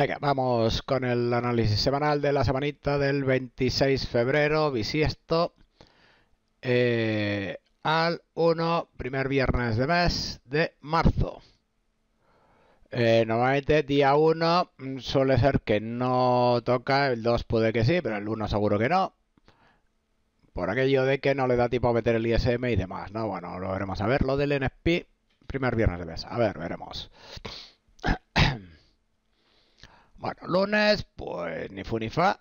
Venga, vamos con el análisis semanal de la semanita del 26 de febrero, bisiesto, eh, al 1, primer viernes de mes de marzo. Eh, normalmente día 1 suele ser que no toca, el 2 puede que sí, pero el 1 seguro que no. Por aquello de que no le da tiempo a meter el ISM y demás, ¿no? Bueno, lo veremos. A ver, lo del NSP, primer viernes de mes. A ver, veremos. Bueno, lunes, pues ni fu ni fa.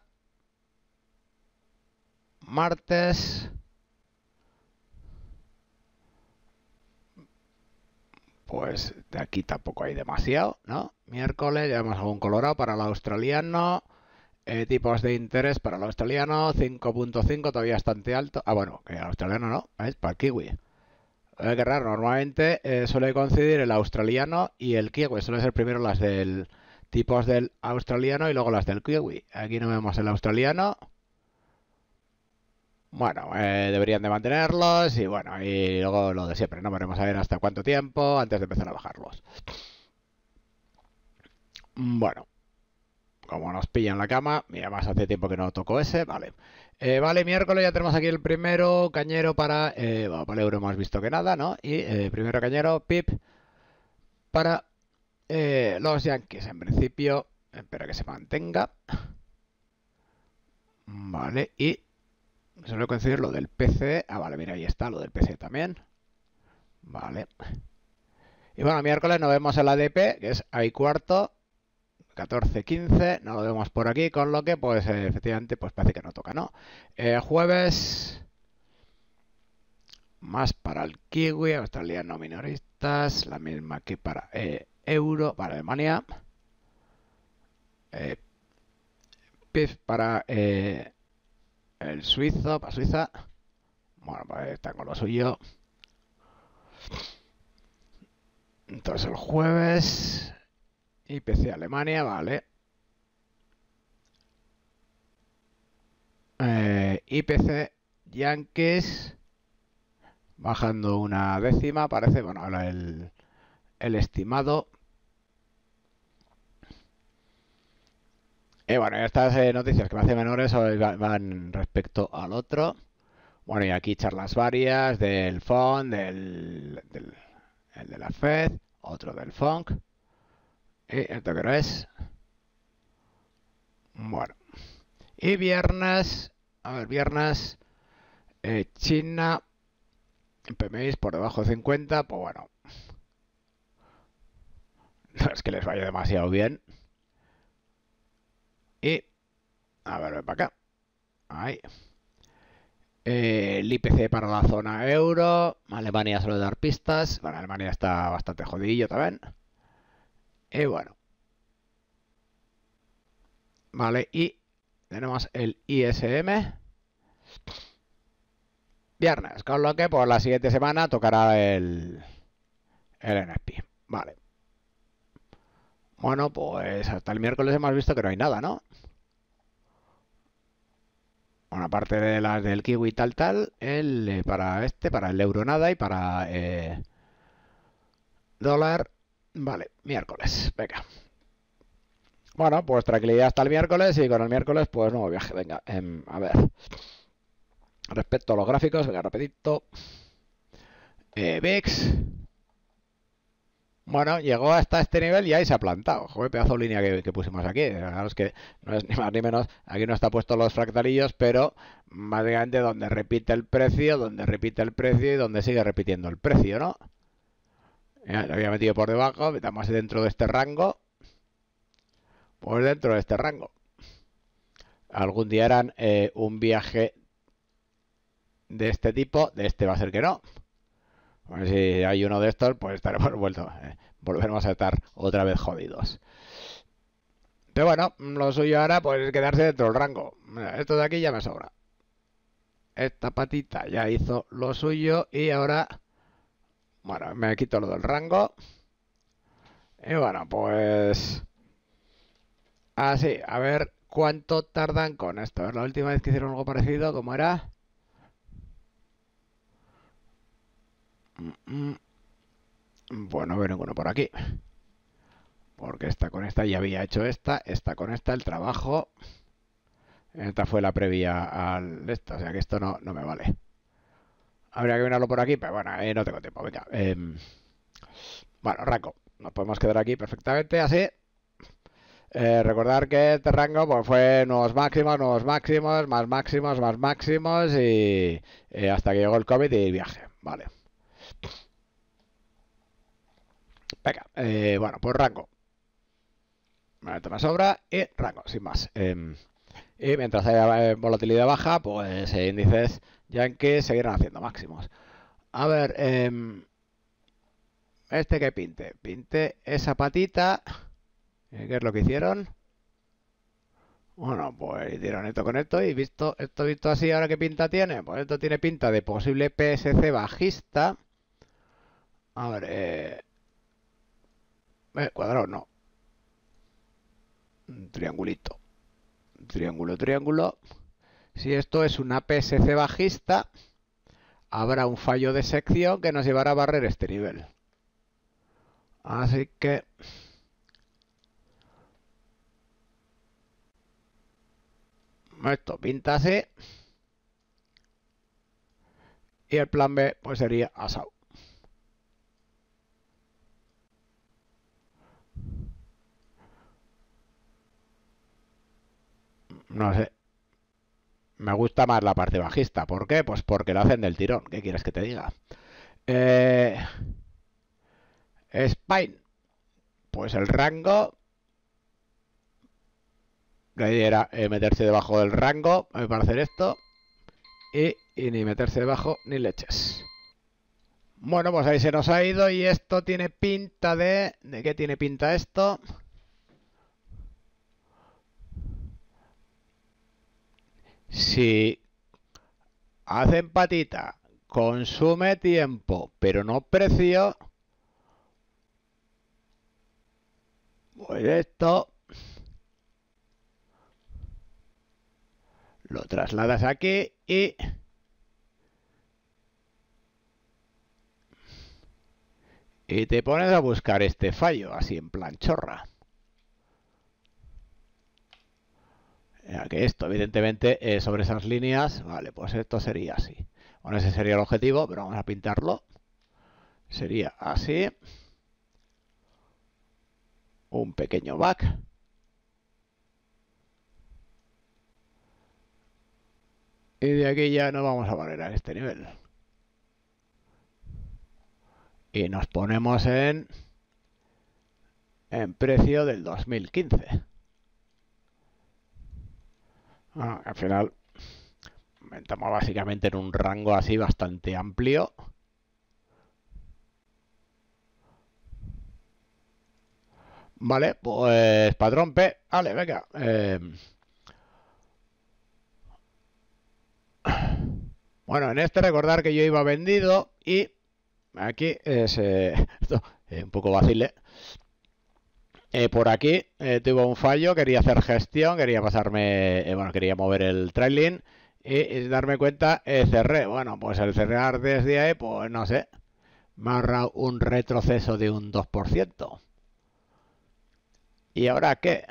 Martes. Pues de aquí tampoco hay demasiado, ¿no? Miércoles, ya hemos algún colorado para el australiano. Eh, tipos de interés para el australiano, 5.5 todavía bastante alto. Ah, bueno, que el australiano no, es para el kiwi. Eh, qué raro, normalmente eh, suele coincidir el australiano y el kiwi, suele ser primero las del tipos del australiano y luego las del kiwi. Aquí no vemos el australiano. Bueno, eh, deberían de mantenerlos y bueno, y luego lo de siempre, no veremos a ver hasta cuánto tiempo antes de empezar a bajarlos. Bueno, como nos pillan la cama, mira más hace tiempo que no toco ese, vale. Eh, vale, miércoles ya tenemos aquí el primero cañero para, eh, bueno, para euro hemos visto que nada, ¿no? Y eh, primero cañero, pip, para los eh, Yankees, en principio, espero que se mantenga. Vale, y suele coincidir lo del PC. Ah, vale, mira, ahí está, lo del PC también. Vale. Y bueno, miércoles nos vemos el ADP, que es ahí cuarto, 14-15, no lo vemos por aquí, con lo que, pues, eh, efectivamente, pues parece que no toca, ¿no? Eh, jueves, más para el kiwi, no minoristas, la misma que para euro para Alemania, eh, e para eh, el suizo, para Suiza. Bueno, pues está con lo suyo. Entonces el jueves IPC Alemania, vale. Eh, IPC Yankees bajando una décima, parece. Bueno, el, el estimado Eh, bueno, estas eh, noticias que me hacen menores van respecto al otro. Bueno, y aquí charlas varias del FONC, del, el de la FED, otro del FONC. ¿Y eh, esto que no es? Bueno. Y viernes, a ver, viernes, eh, China, PMIs por debajo de 50, pues bueno. No es que les vaya demasiado bien. Y, a ver, ven para acá. Ahí. Eh, el IPC para la zona euro. Alemania suele dar pistas. Bueno, Alemania está bastante jodido también. Y bueno. Vale, y tenemos el ISM. Viernes, con lo que por la siguiente semana tocará el, el NSP. Vale. Bueno, pues hasta el miércoles hemos visto que no hay nada, ¿no? Bueno, aparte de las del kiwi tal tal, el, eh, para este, para el euro nada y para eh, dólar, vale, miércoles, venga. Bueno, pues tranquilidad hasta el miércoles y con el miércoles pues nuevo viaje, venga, em, a ver. Respecto a los gráficos, venga, rapidito. Eh, VIX. Bueno, llegó hasta este nivel y ahí se ha plantado. Joder, pedazo de línea que, pusimos aquí. Es que no es ni más ni menos. Aquí no está puesto los fractalillos, pero más básicamente donde repite el precio, donde repite el precio y donde sigue repitiendo el precio, ¿no? lo había metido por debajo, metamos dentro de este rango. Pues dentro de este rango. Algún día harán eh, un viaje de este tipo. De este va a ser que no. Pues si hay uno de estos, pues estaremos vuelto, eh, volveremos a estar otra vez jodidos. Pero bueno, lo suyo ahora pues es quedarse dentro del rango. esto de aquí ya me sobra. Esta patita ya hizo lo suyo y ahora... Bueno, me quito lo del rango. Y bueno, pues... Así, a ver cuánto tardan con esto. Es la última vez que hicieron algo parecido, ¿cómo era? Mm, mm. Bueno, veo ninguno por aquí. Porque esta con esta ya había hecho esta, esta con esta, el trabajo. Esta fue la previa al esto, o sea que esto no, no me vale. Habría que mirarlo por aquí, pero bueno, eh, no tengo tiempo, venga. Em. bueno, rango. Nos podemos quedar aquí perfectamente así. Eh, recordar que este rango pues, fue nuevos máximos, nuevos máximos, más máximos, más máximos y eh, hasta que llegó el COVID y viaje. Vale. Venga, eh, bueno, pues rango. Momento más sobra y eh, rango, sin más. Em, y mientras haya eh, volatilidad baja, pues índices ya en que seguirán haciendo máximos. A ver, em, este que pinte. Pinte esa patita. ¿Qué es lo que hicieron? Bueno, pues hicieron esto con esto y visto esto visto así, ¿ahora qué pinta tiene? Pues esto tiene pinta de posible PSC bajista. A ver, eh, eh, cuadrado no. triangulito. triángulo, triángulo. Si esto es una PSC bajista, habrá un fallo de sección que nos llevará a barrer este nivel. Así que... Esto pinta así. Y el plan B pues sería asado. no sé. Me gusta más la parte bajista. ¿Por qué? Pues porque lo hacen del tirón. ¿Qué quieres que te diga? Eh, Spine. Pues el rango. La idea era eh, meterse debajo del rango me hacer esto. Y, y ni meterse debajo ni leches. Bueno, pues ahí se nos ha ido y esto tiene pinta de... ¿De qué tiene pinta esto? Si hacen patita, consume tiempo, pero no precio, pues esto lo trasladas aquí y y te pones a buscar este fallo así en plan chorra. que esto evidentemente eh, sobre esas líneas, vale, pues esto sería así. Bueno, ese sería el objetivo, pero vamos a pintarlo. Sería así. Un pequeño back. Y de aquí ya no vamos a volver a este nivel. Y nos ponemos en, en precio del 2015. Ah, al final estamos básicamente en un rango así bastante amplio. Vale, pues patrón P. Vale, venga. Em. Bueno, en este recordar que yo iba vendido y aquí es eh, Esto, un poco vacile. Eh, por aquí tuvo eh, tuve un fallo, quería hacer gestión, quería pasarme, eh, bueno, quería mover el trailing y, darme cuenta cerré. Bueno, pues el cerrar desde ahí, pues no sé, me un retroceso de un 2%. ¿Y ahora qué?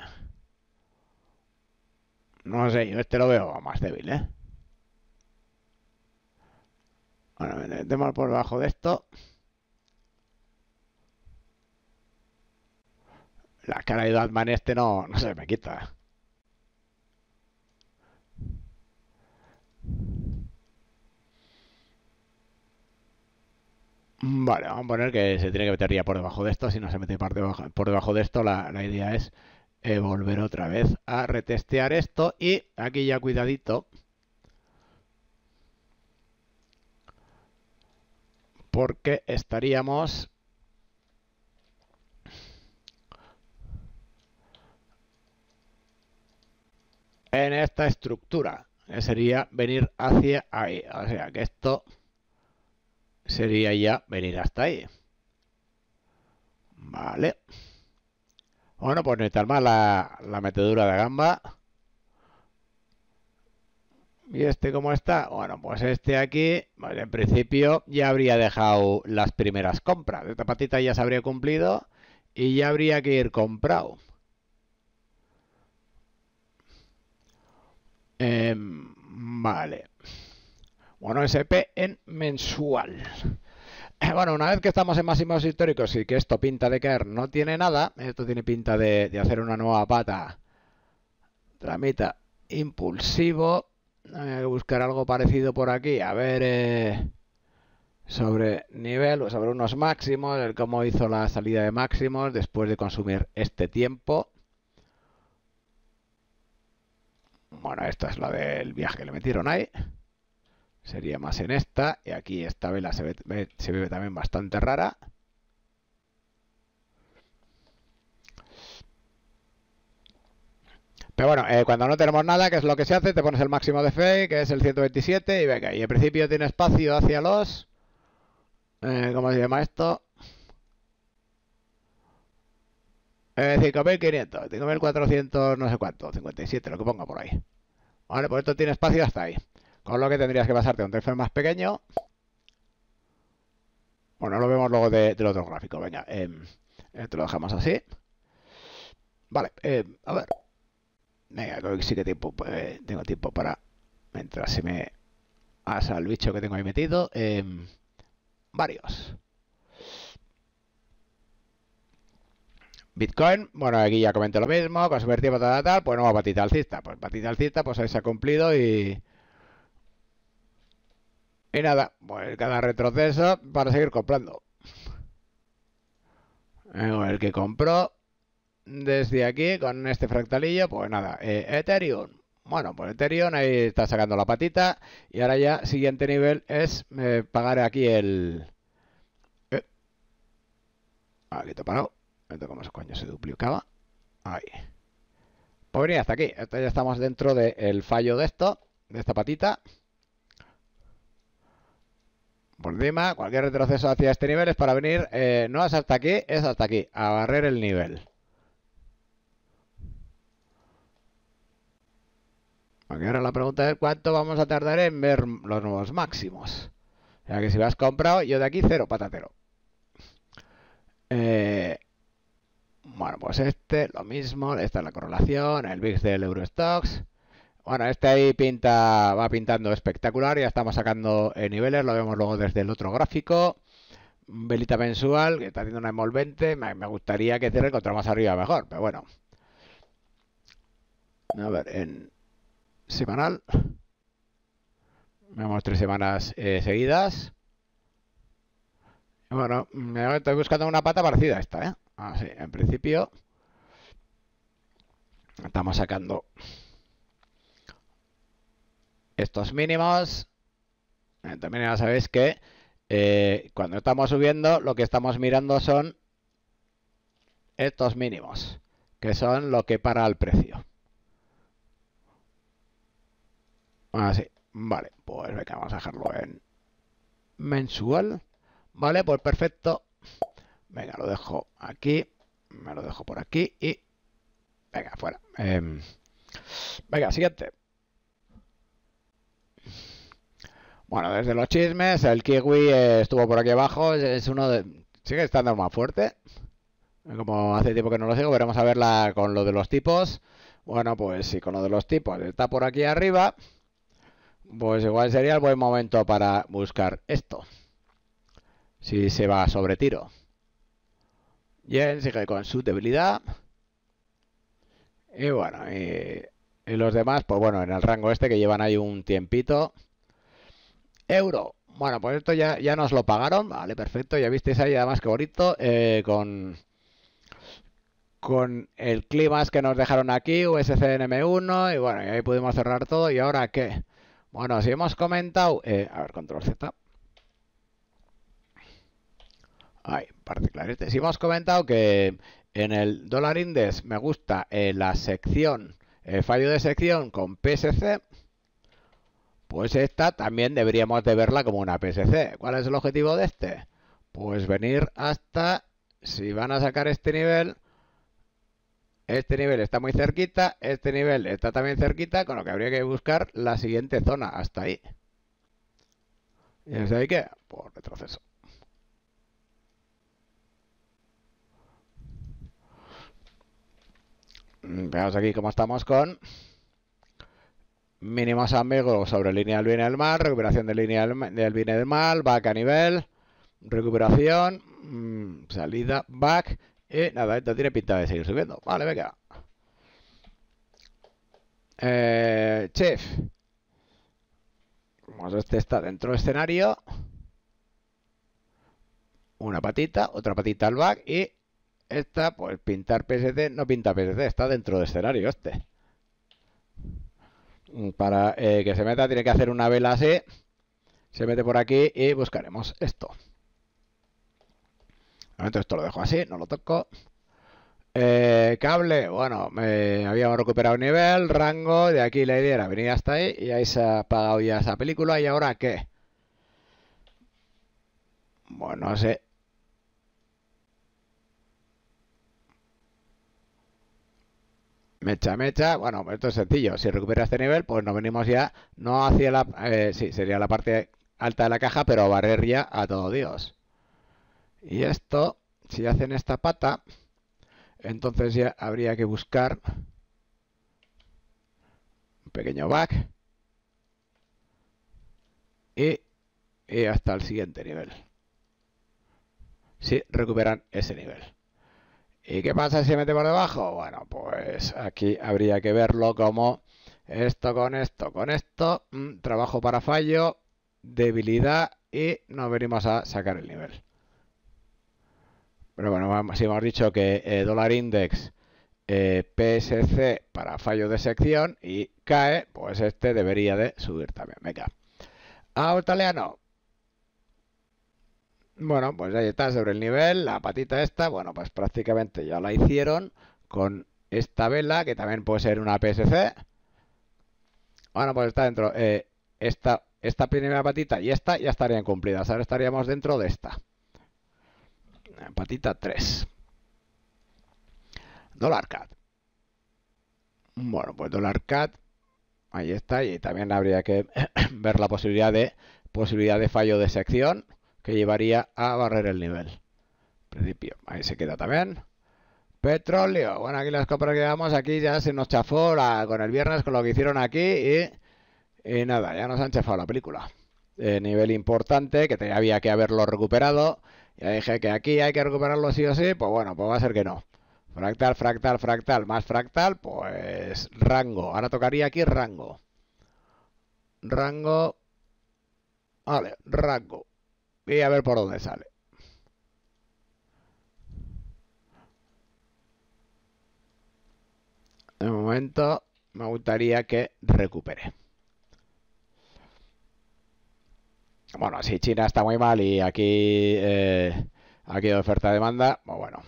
No sé, yo este lo veo más débil, ¿eh? Bueno, me metemos por debajo de esto. la cara de Batman este no, no se me quita. Vale, vamos a poner que se tiene que meter ya por debajo de esto. Si no se mete por debajo, por debajo de esto, la, idea es eh, volver otra vez a retestear esto. Y aquí ya cuidadito. Porque estaríamos en esta estructura. Que eh, sería venir hacia ahí. O sea que esto sería ya venir hasta ahí. Vale. Bueno, pues necesitar más la, la metedura de gamba. ¿Y este cómo está? Bueno, pues este aquí, en principio ya habría dejado las primeras compras. Esta patita ya se habría cumplido y ya habría que ir comprado. Em, vale. Bueno, SP en mensual. Bueno, una vez que estamos en máximos históricos y que esto pinta de caer no tiene nada, esto tiene pinta de, hacer una nueva pata. Tramita impulsivo. buscar algo parecido por aquí. A ver, eh, sobre nivel, pues sobre unos máximos, el cómo hizo la salida de máximos después de consumir este tiempo. Bueno, esta es la del viaje que le metieron ahí. Sería más en esta. Y aquí esta vela se ve, también bastante rara. Pero bueno, eh, cuando no tenemos nada, que es lo que se hace, te pones el máximo de fe, que es el 127, y venga, y al principio tiene espacio hacia los... Eh, ¿Cómo se llama esto? 5.500, 5.400, no sé cuánto, 57, lo que ponga por ahí. Vale, pues esto tiene espacio hasta ahí. Con lo que tendrías que pasarte a un tercer más pequeño. Bueno, lo vemos luego de, del otro gráfico. Venga, em, eh, lo dejamos así. Vale, em, a ver. Venga, creo que sí que tiempo, pues, tengo tiempo para... Mientras se me asa el bicho que tengo ahí metido. Em, varios. Bitcoin, bueno, aquí ya comento lo mismo, convertido tal, tal, tal, pues no va patita alcista. Pues patita alcista, pues ahí se ha cumplido y... Y nada, pues cada retroceso para seguir comprando. Eh, el que compró desde aquí con este fractalillo, pues nada, eh, Ethereum. Bueno, pues Ethereum ahí está sacando la patita y ahora ya siguiente nivel es eh, pagar aquí el... Vale, aquí me cómo coño, se duplicaba. Ahí. Pues venía hasta aquí. Entonces ya estamos dentro del fallo de esto, de esta patita. Por encima, cualquier retroceso hacia este nivel es para venir, eh, no es hasta aquí, es hasta aquí, a barrer el nivel. Porque ahora la pregunta es cuánto vamos a tardar en ver los nuevos máximos. Ya que si vas has comprado, yo de aquí cero patatero. Eh, bueno, pues este, lo mismo, esta es la correlación, el VIX del Eurostox. Bueno, este ahí pinta, va pintando espectacular, ya estamos sacando eh, niveles, lo vemos luego desde el otro gráfico. Velita mensual, que está haciendo una envolvente, me, gustaría que se contra más arriba mejor, pero bueno. A ver, en semanal, vemos tres semanas eh, seguidas. Bueno, estoy buscando una pata parecida a esta, ¿eh? Así, ah, en principio estamos sacando estos mínimos. Eh, también ya sabéis que eh, cuando estamos subiendo lo que estamos mirando son estos mínimos, que son lo que para el precio. Así, ah, vale, pues venga, vamos a dejarlo en mensual. Vale, pues perfecto. Venga, lo dejo aquí. Me lo dejo por aquí y... Venga, fuera. Em, venga, siguiente. Bueno, desde los chismes, el kiwi estuvo por aquí abajo. Es uno de... Sigue estando más fuerte. Como hace tiempo que no lo sigo, veremos a verla con lo de los tipos. Bueno, pues si con lo de los tipos está por aquí arriba, pues igual sería el buen momento para buscar esto. Si se va sobre tiro. Y él sigue con su debilidad. Y bueno, y, los demás, pues bueno, en el rango este que llevan ahí un tiempito. Euro. Bueno, pues esto ya, ya nos lo pagaron. Vale, perfecto. Ya visteis ahí además que bonito. Eh, con, con el clima que nos dejaron aquí, USCNM1. Y bueno, y ahí pudimos cerrar todo. ¿Y ahora qué? Bueno, si hemos comentado... Eh, a ver, control Z. Si hemos comentado que en el dólar index me gusta eh, la sección, el fallo de sección con PSC, pues esta también deberíamos de verla como una PSC. ¿Cuál es el objetivo de este? Pues venir hasta, si van a sacar este nivel, este nivel está muy cerquita, este nivel está también cerquita, con lo que habría que buscar la siguiente zona, hasta ahí. ¿Y desde ahí qué? Por retroceso. Mm, veamos aquí cómo estamos con mínimos amigos sobre línea del bien y del mal, recuperación de línea del bien y del mal, back a nivel, recuperación, mm, salida, back, y nada, esto tiene pinta de seguir subiendo. Vale, venga. Eh, chef. Vamos, este está dentro del escenario. Una patita, otra patita al back y esta, pues pintar PSD no pinta PSD, está dentro de escenario este. Para eh, que se meta tiene que hacer una vela así. Se mete por aquí y buscaremos esto. esto lo dejo así, no lo toco. Eh, cable, bueno, me habíamos recuperado nivel, rango, de aquí la idea era venir hasta ahí y ahí se ha apagado ya esa película. ¿Y ahora qué? Bueno, no sé. Mecha, mecha. Bueno, esto es sencillo. Si recupera este nivel, pues nos venimos ya, no hacia la... Eh, sí, sería la parte alta de la caja, pero barrería ya a todo Dios. Y esto, si hacen esta pata, entonces ya habría que buscar un pequeño back y hasta el siguiente nivel. Si recuperan ese nivel. ¿Y qué pasa si se mete por debajo? Bueno, pues aquí habría que verlo como esto con esto, con esto, mm, trabajo para fallo, debilidad y nos venimos a sacar el nivel. Pero bueno, si hemos dicho que eh, dólar index eh, PSC para fallo de sección y cae, pues este debería de subir también. Venga. A bueno, pues ahí está, sobre el nivel, la patita esta, bueno, pues prácticamente ya la hicieron con esta vela, que también puede ser una PSC. Bueno, pues está dentro, eh, esta, primera patita y esta ya estarían cumplidas, ahora estaríamos dentro de esta. Eh, patita 3. Dollar Cat. Bueno, pues dólar Cat, ahí está, y también habría que ver la posibilidad de, posibilidad de fallo de sección que llevaría a barrer el nivel. principio, ahí se queda también. Petróleo. Bueno, aquí las compras que llevamos, aquí ya se nos chafó con el viernes, con lo que hicieron aquí y, nada, ya nos han chafado la película. Eh, nivel importante, que había que haberlo recuperado. Ya dije que aquí hay que recuperarlo sí o sí, pues bueno, pues va a ser que no. Fractal, fractal, fractal, más fractal, pues rango. Ahora tocaría aquí rango. Rango. Vale, rango. Y a ver por dónde sale. De momento me gustaría que recupere. Bueno, si China está muy mal y aquí eh, aquí oferta-demanda, pues bueno.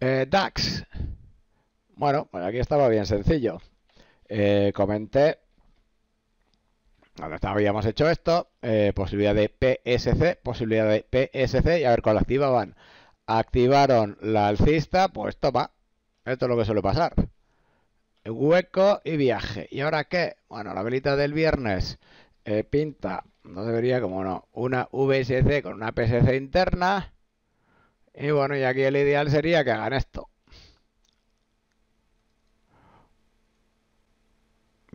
Eh, DAX. Bueno, pues aquí estaba bien sencillo. Eh, comenté habíamos hecho esto, eh, posibilidad de PSC, posibilidad de PSC, y a ver cuál activaban. Activaron la alcista, pues toma. Esto es lo que suele pasar. Hueco y viaje. ¿Y ahora qué? Bueno, la velita del viernes eh, pinta, no debería como no, una VSC con una PSC interna. Y bueno, y aquí el ideal sería que hagan esto.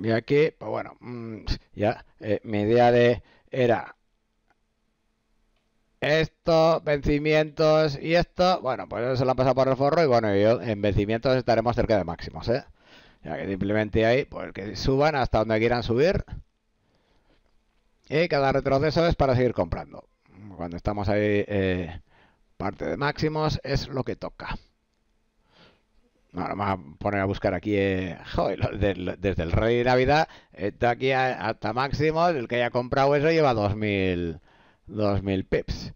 Y aquí, pues bueno, mm, ya eh, mi idea de era esto, vencimientos y esto, bueno, pues eso se lo ha pasado por el forro y bueno, en vencimientos estaremos cerca de máximos, ¿eh? Ya que simplemente ahí, pues que suban hasta donde quieran subir. Y cada retroceso es para seguir comprando. Cuando estamos ahí, eh, parte de máximos es lo que toca. Bueno, vamos a poner a buscar aquí, eh, desde, el Rey de Navidad está eh, aquí hasta máximo. El que haya comprado eso lleva 2000, 2000 pips.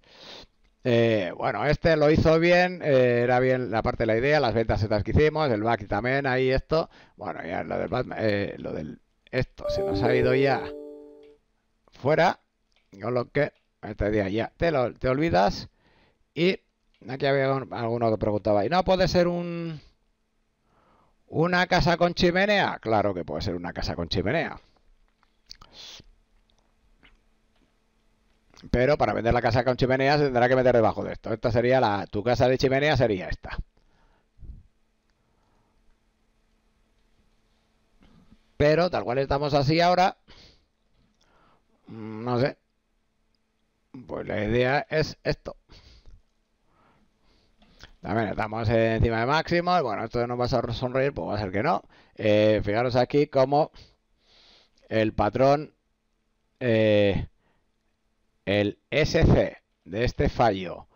Eh, bueno, este lo hizo bien, era bien la parte de la idea, las ventas estas que hicimos, el back también, ahí esto. Bueno, ya lo del Batman, lo del. Esto se nos ha ido ya fuera, con lo que este día ya te, te olvidas. Y aquí había alguno que preguntaba, ¿y no puede ser un.? ¿Una casa con chimenea? Claro que puede ser una casa con chimenea. Pero para vender la casa con chimenea se tendrá que meter debajo de esto. Esta sería la... Tu casa de chimenea sería esta. Pero tal cual estamos así ahora... Mm, no sé. Pues la idea es esto. También estamos encima de máximo Bueno, esto no va a sonreír, pues va a ser que no. Eh, fijaros aquí como el patrón, eh, el SC de este fallo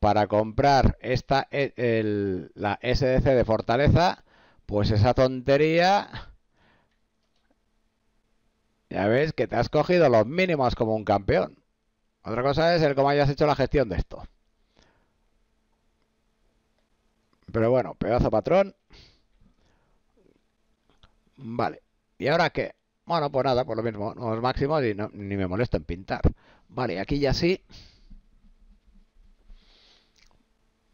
para comprar esta e, la SDC de fortaleza, pues esa tontería... Ya ves que te has cogido los mínimos como un campeón. Otra cosa es el cómo hayas hecho la gestión de esto. Pero bueno, pedazo patrón. Vale. ¿Y ahora qué? Bueno, pues nada, por lo mismo, los máximos y ni me molesto en pintar. Vale, aquí ya sí.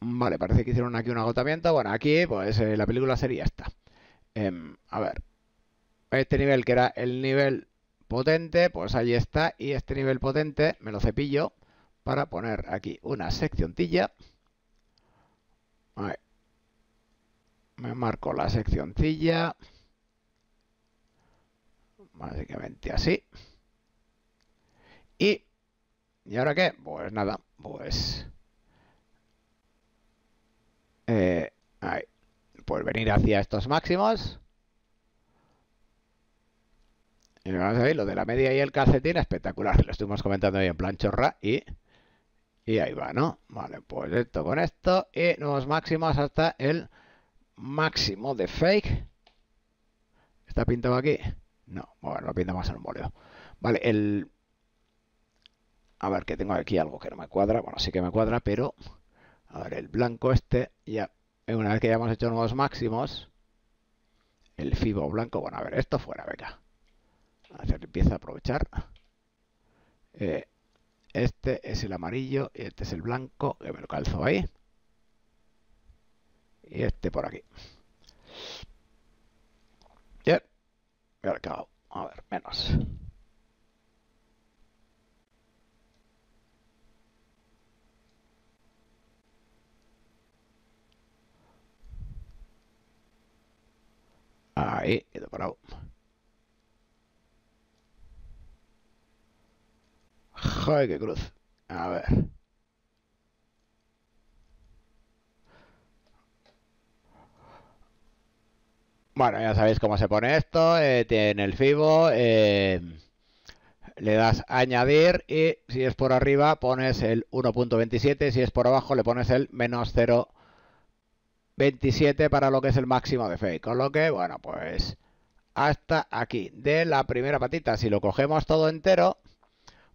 Vale, parece que hicieron aquí un agotamiento. Bueno, aquí pues eh, la película sería esta. Em, a ver. Este nivel que era el nivel potente, pues ahí está. Y este nivel potente me lo cepillo para poner aquí una sección. Vale me marco la seccioncilla básicamente así y ¿y ahora qué? pues nada pues eh, ahí. pues venir hacia estos máximos y vamos a ver lo de la media y el calcetín espectacular lo estuvimos comentando ahí en plan chorra y y ahí va, ¿no? Vale, pues esto con esto y nuevos máximos hasta el máximo de fake. ¿Está pintado aquí? No, bueno, lo pintamos en un Vale, el... A ver, que tengo aquí algo que no me cuadra. Bueno, sí que me cuadra, pero... A ver, el blanco este, ya... Una vez que hayamos hecho nuevos máximos... El fibo blanco, bueno, a ver, esto fuera, venga. empieza a aprovechar. Eh, este es el amarillo y este es el blanco, que me lo calzo ahí y este por aquí. Bien, acabado. a ver, menos. Ahí, he parado. Joder, qué cruz. A ver. Bueno, ya sabéis cómo se pone esto. Eh, tiene el FIBO. Eh, le das añadir y si es por arriba pones el 1.27. Si es por abajo le pones el menos 0.27 para lo que es el máximo de fe. Con lo que, bueno, pues hasta aquí. De la primera patita, si lo cogemos todo entero,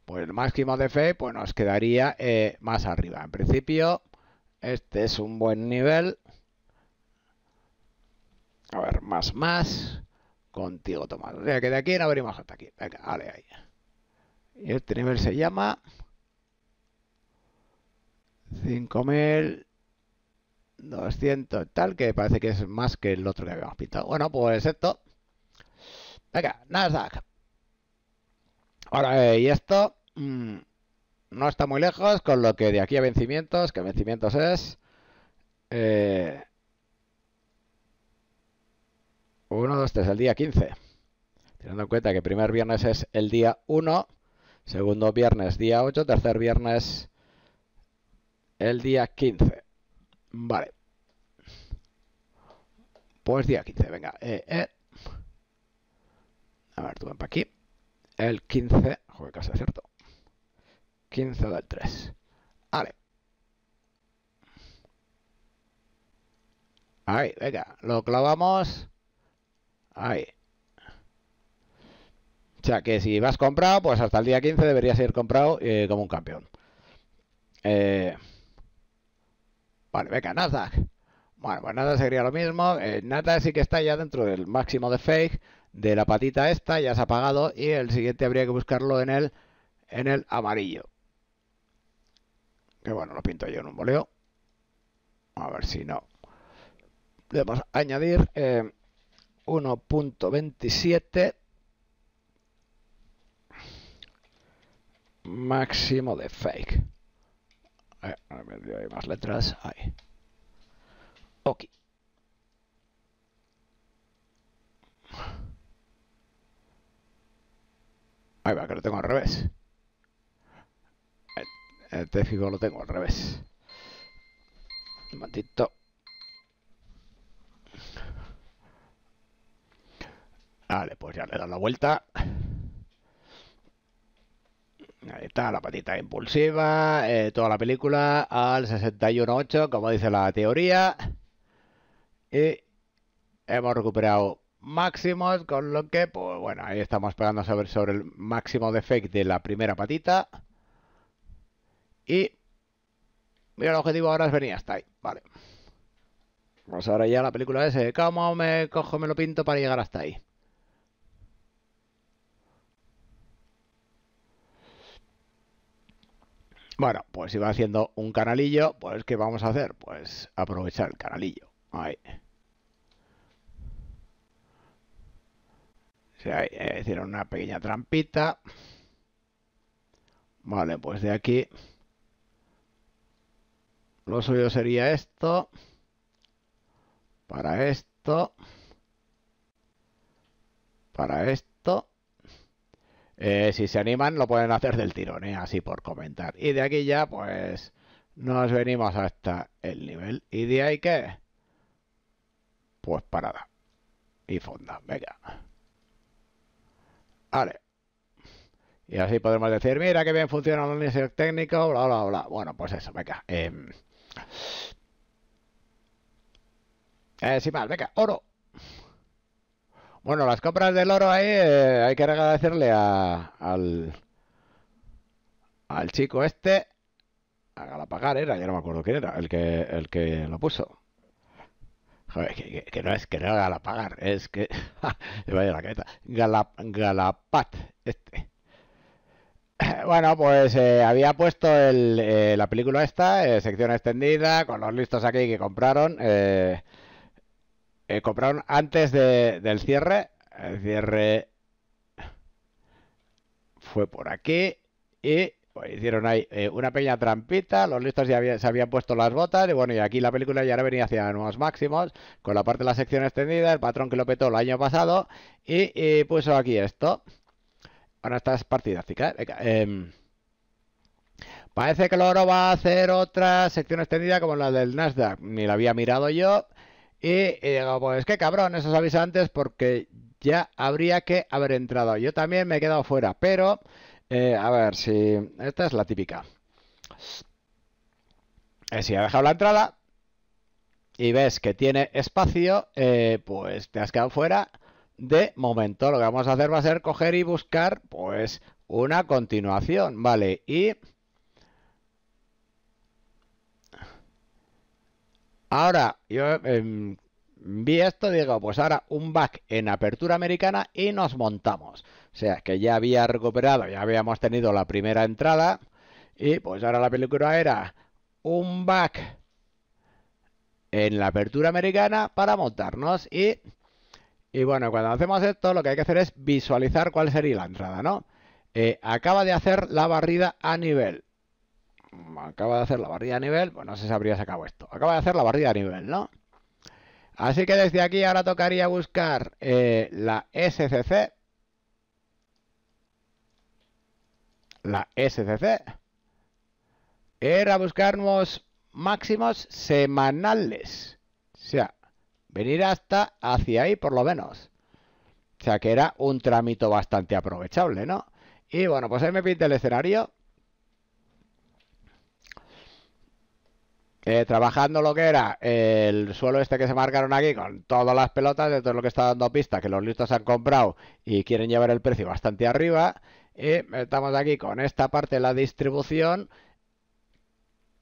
pues el máximo de fe pues nos quedaría eh, más arriba. En principio, este es un buen nivel a ver, más, más. Contigo, Tomás. O sea, que de aquí no abrimos hasta aquí. Venga, vale, ahí. Y este nivel se llama... 5200 tal, que parece que es más que el otro que habíamos pintado. Bueno, pues esto. Venga, Nasdaq. Ahora, eh, y esto mm, no está muy lejos, con lo que de aquí a vencimientos, que vencimientos es eh, 1, 2, 3, el día 15. Teniendo en cuenta que primer viernes es el día 1, segundo viernes día 8, tercer viernes el día 15. Vale. Pues día 15, venga. Eh, eh, A ver, tú ven para aquí. El 15, joder, casi cierto. 15 del 3. Vale. Ahí, venga, lo clavamos. Ahí. O sea que si vas comprado, pues hasta el día 15 deberías ir comprado eh, como un campeón. Eh, vale, venga, Nasdaq. Bueno, pues nada sería lo mismo. Eh, nada sí que está ya dentro del máximo de fake de la patita esta, ya se ha pagado y el siguiente habría que buscarlo en el, en el amarillo. Que bueno, lo pinto yo en un boleo. A ver si no. Debemos añadir. 1.27 máximo de fake. Eh, ver, hay más letras. Ahí. Ok. Ahí va, que lo tengo al revés. El, eh, el eh, lo tengo al revés. Un momentito. Vale, pues ya le he dado la vuelta. Ahí está, la patita impulsiva, eh, toda la película al 61.8, como dice la teoría. Y hemos recuperado máximos, con lo que, pues bueno, ahí estamos esperando a saber sobre el máximo de de la primera patita. Y... Mira, el objetivo ahora es venir hasta ahí, vale. Pues ahora ya la película es, ¿cómo me cojo, me lo pinto para llegar hasta ahí? Bueno, pues si va haciendo un canalillo, pues ¿qué vamos a hacer? Pues aprovechar el canalillo. Ahí. Sí, ahí eh, una pequeña trampita. Vale, pues de aquí... Lo suyo sería esto. Para esto. Para esto. Eh, si se animan, lo pueden hacer del tirón, eh, así por comentar. Y de aquí ya, pues, nos venimos hasta el nivel. ¿Y de ahí qué? Pues parada. Y fonda, venga. Vale. Y así podemos decir, mira que bien funciona el análisis técnico, bla, bla, bla. Bueno, pues eso, venga. Eh... Eh, sin más, venga, oro. Bueno, las compras del oro ahí eh, hay que agradecerle al, al chico este. A Galapagar era, ya no me acuerdo quién era, el que, el que lo puso. Joder, que, no es que no era Galapagar, es que. vaya la cabeza. Galap, Galapat, este. Bueno, pues eh, había puesto eh, la película esta, sección extendida, con los listos aquí que compraron. Eh, compraron antes del cierre. El cierre fue por aquí y pues, hicieron ahí eh, una pequeña trampita, los listos ya se habían puesto las botas y bueno, y aquí la película ya no venía hacia nuevos máximos, con la parte de la sección extendida, el patrón que lo petó el año pasado y, puso aquí esto. Ahora estas partidas, em, parece que el oro va a hacer otra sección extendida como la del Nasdaq, ni la había mirado yo. Y, digo, pues qué cabrón esos avisantes porque ya habría que haber entrado. Yo también me he quedado fuera, pero eh, a ver si... Esta es la típica. Eh, si ha dejado la entrada y ves que tiene espacio, eh, pues te has quedado fuera. De momento lo que vamos a hacer va a ser coger y buscar pues una continuación, ¿vale? Y... Ahora, yo em, vi esto y digo, pues ahora un back en apertura americana y nos montamos. O sea, que ya había recuperado, ya habíamos tenido la primera entrada. Y pues ahora la película era un back en la apertura americana para montarnos. Y, y bueno, cuando hacemos esto, lo que hay que hacer es visualizar cuál sería la entrada, ¿no? Eh, acaba de hacer la barrida a nivel acaba de hacer la barrida a nivel, Bueno, pues no sé si habría sacado esto. Acaba de hacer la barrida a nivel, ¿no? Así que desde aquí ahora tocaría buscar eh, la SCC. La SCC. Era buscar nuevos máximos semanales. O sea, venir hasta hacia ahí por lo menos. O sea, que era un trámite bastante aprovechable, ¿no? Y bueno, pues ahí me pinta el escenario. trabajando lo que era el suelo este que se marcaron aquí con todas las pelotas, de todo lo que está dando pista, que los listos han comprado y quieren llevar el precio bastante arriba. Y estamos aquí con esta parte de la distribución,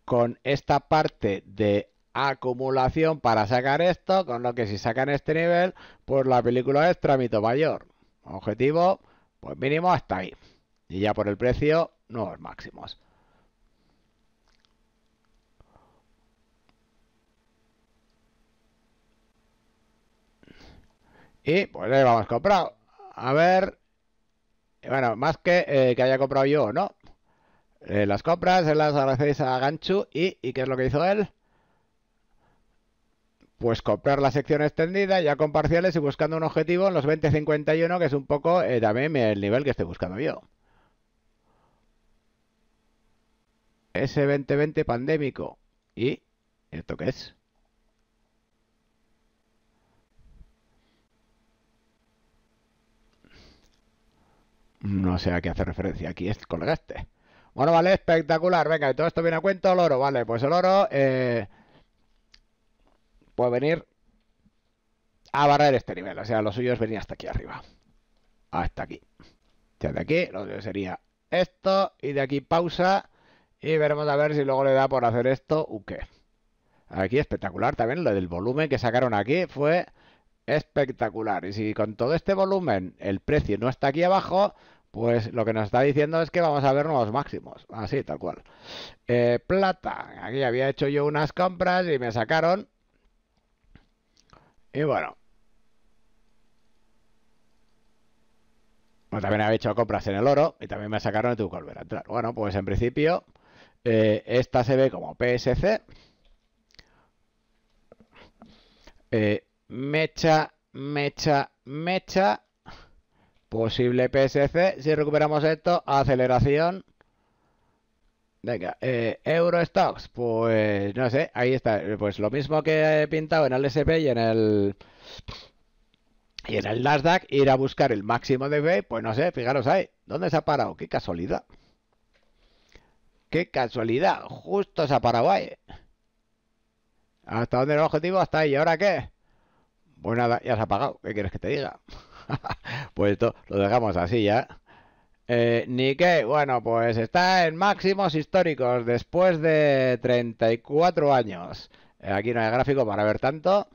con esta parte de acumulación para sacar esto, con lo que si sacan este nivel, pues la película es trámite mayor. Objetivo, pues mínimo hasta ahí. Y ya por el precio, nuevos máximos. Y pues le vamos comprado. A ver. Bueno, más que eh, que haya comprado yo o no. Eh, las compras eh, las agradecéis a Ganchu. Y, ¿Y qué es lo que hizo él? Pues comprar la sección extendida ya con parciales y buscando un objetivo en los 20.51, que es un poco también el nivel que estoy buscando yo. Ese 2020 pandémico. ¿Y esto qué es? No sé a qué hace referencia aquí es colega este. Bueno, vale, espectacular. Venga, y todo esto viene a cuento el oro. Vale, pues el oro eh, puede venir a barrer este nivel. O sea, los suyos venían hasta aquí arriba. Hasta aquí. de aquí, lo que sería esto. Y de aquí pausa. Y veremos a ver si luego le da por hacer esto o qué. Aquí espectacular también lo del volumen que sacaron aquí. Fue espectacular. Y si con todo este volumen el precio no está aquí abajo, pues lo que nos está diciendo es que vamos a ver nuevos máximos, así tal cual. Eh, plata, aquí había hecho yo unas compras y me sacaron. Y bueno. También había hecho compras en el oro y también me sacaron y tuve que volver a entrar. Bueno, pues en principio eh, esta se ve como PSC. Eh, Mecha, mecha, mecha. Posible PSC. Si recuperamos esto, aceleración. Venga, eh, Eurostocks, pues no sé, ahí está. Pues lo mismo que he pintado en el SP y en el y en el Nasdaq, ir a buscar el máximo de B, pues no sé, fijaros ahí. ¿Dónde se ha parado? ¡Qué casualidad! ¡Qué casualidad! Justo se ha parado ahí. ¿Hasta dónde el objetivo? Hasta ahí. ¿Y ahora qué? Pues nada, ya se ha apagado. ¿Qué quieres que te diga? pues esto lo dejamos así ya. Eh, ni que, bueno, pues está en máximos históricos después de 34 años. Eh, aquí no hay gráfico para ver tanto.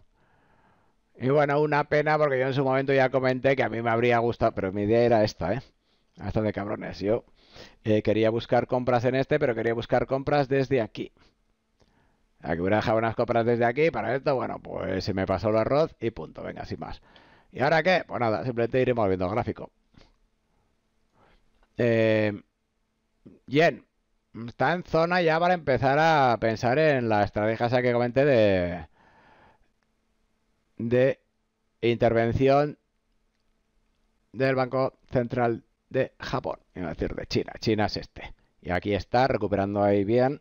Y bueno, una pena porque yo en su momento ya comenté que a mí me habría gustado, pero mi idea era esta, ¿eh? Hasta de cabrones. Yo eh, quería buscar compras en este, pero quería buscar compras desde aquí. Aquí unas compras desde aquí para esto. Bueno, pues se me pasó el arroz y punto. Venga, sin más. ¿Y ahora qué? Pues nada, simplemente iremos viendo el gráfico. Eh, bien. Está en zona ya para empezar a pensar en la estrategia esa que comenté de... De intervención del Banco Central de Japón. ...es decir de China. China es este. Y aquí está, recuperando ahí bien.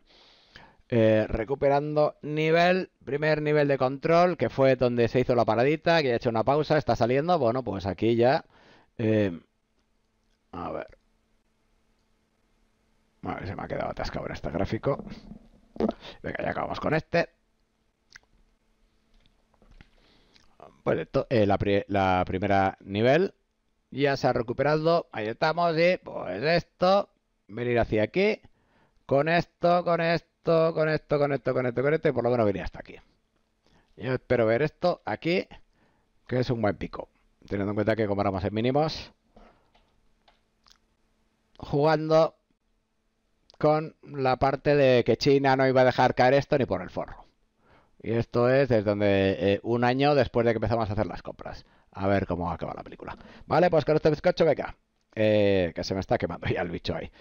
Eh, recuperando nivel, primer nivel de control, que fue donde se hizo la paradita, que ya he hecho una pausa, está saliendo. Bueno, pues aquí ya. Eh, a ver. se me ha quedado atascado en este gráfico. Venga, ya acabamos con este. Pues esto, eh, la, la primera nivel ya se ha recuperado. Ahí estamos. Y pues esto, venir hacia aquí. Con esto, con esto con esto, con esto, con esto, con esto, y por lo menos venía hasta aquí. Yo espero ver esto aquí, que es un buen pico. Teniendo en cuenta que compramos en mínimos. Jugando con la parte de que China no iba a dejar caer esto ni por el forro. Y esto es desde donde eh, un año después de que empezamos a hacer las compras. A ver cómo acaba la película. Vale, pues con este bizcocho, venga. Eh, que se me está quemando ya el bicho ahí.